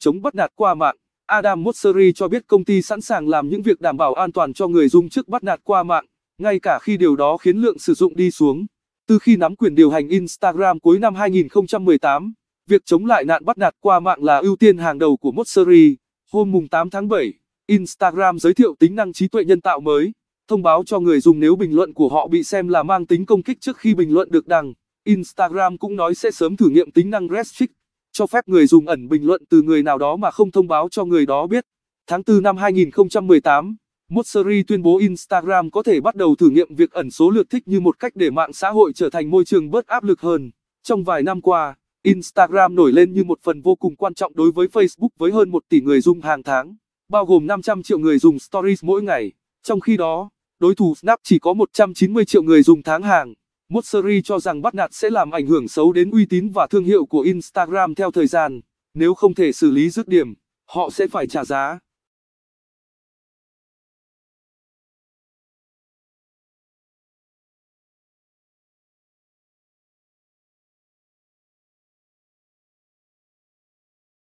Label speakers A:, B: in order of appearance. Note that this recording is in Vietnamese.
A: chống bắt nạt qua mạng. Adam Mosseri cho biết công ty sẵn sàng làm những việc đảm bảo an toàn cho người dùng trước bắt nạt qua mạng, ngay cả khi điều đó khiến lượng sử dụng đi xuống. Từ khi nắm quyền điều hành Instagram cuối năm 2018, việc chống lại nạn bắt nạt qua mạng là ưu tiên hàng đầu của Mosseri. Hôm mùng 8 tháng 7, Instagram giới thiệu tính năng trí tuệ nhân tạo mới, thông báo cho người dùng nếu bình luận của họ bị xem là mang tính công kích trước khi bình luận được đăng. Instagram cũng nói sẽ sớm thử nghiệm tính năng Restrict cho phép người dùng ẩn bình luận từ người nào đó mà không thông báo cho người đó biết. Tháng 4 năm 2018, Mosseri tuyên bố Instagram có thể bắt đầu thử nghiệm việc ẩn số lượt thích như một cách để mạng xã hội trở thành môi trường bớt áp lực hơn. Trong vài năm qua, Instagram nổi lên như một phần vô cùng quan trọng đối với Facebook với hơn 1 tỷ người dùng hàng tháng, bao gồm 500 triệu người dùng Stories mỗi ngày. Trong khi đó, đối thủ Snap chỉ có 190 triệu người dùng tháng hàng. Mosseri cho rằng bắt nạt sẽ làm ảnh hưởng xấu đến uy tín và thương hiệu của Instagram theo thời gian. Nếu không thể xử lý dứt điểm, họ sẽ phải trả giá.